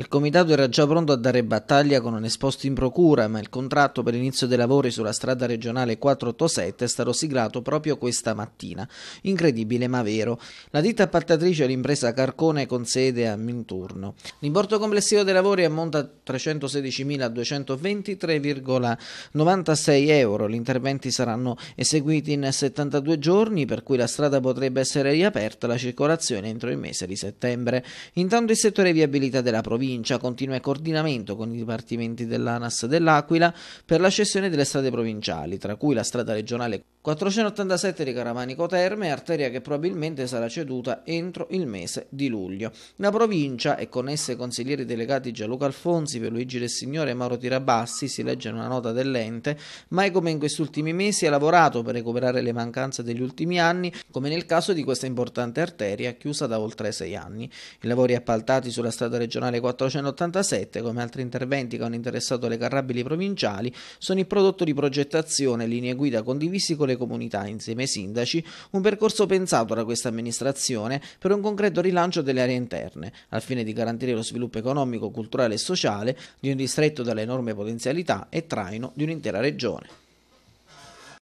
Il comitato era già pronto a dare battaglia con un esposto in procura, ma il contratto per l'inizio dei lavori sulla strada regionale 487 è stato siglato proprio questa mattina. Incredibile ma vero. La ditta appaltatrice è l'impresa Carcone con sede a Minturno. L'importo complessivo dei lavori ammonta a 316.223,96 euro. Gli interventi saranno eseguiti in 72 giorni, per cui la strada potrebbe essere riaperta alla circolazione entro il mese di settembre. Intanto il settore viabilità della provincia provincia, continua il coordinamento con i dipartimenti dell'ANAS dell'Aquila per la cessione delle strade provinciali, tra cui la strada regionale 487 di Caramanico Terme, arteria che probabilmente sarà ceduta entro il mese di luglio. La provincia e con essa i consiglieri delegati Gianluca Alfonsi, Pierluigi Del Signore e Mauro Tirabassi, si legge in una nota dell'ente, mai come in questi ultimi mesi ha lavorato per recuperare le mancanze degli ultimi anni, come nel caso di questa importante arteria chiusa da oltre sei anni. I lavori appaltati sulla strada regionale 487, come altri interventi che hanno interessato le carrabili provinciali, sono il prodotto di progettazione, e linee guida condivisi con le comunità insieme ai sindaci un percorso pensato da questa amministrazione per un concreto rilancio delle aree interne, al fine di garantire lo sviluppo economico, culturale e sociale di un distretto dalle enorme potenzialità e traino di un'intera regione.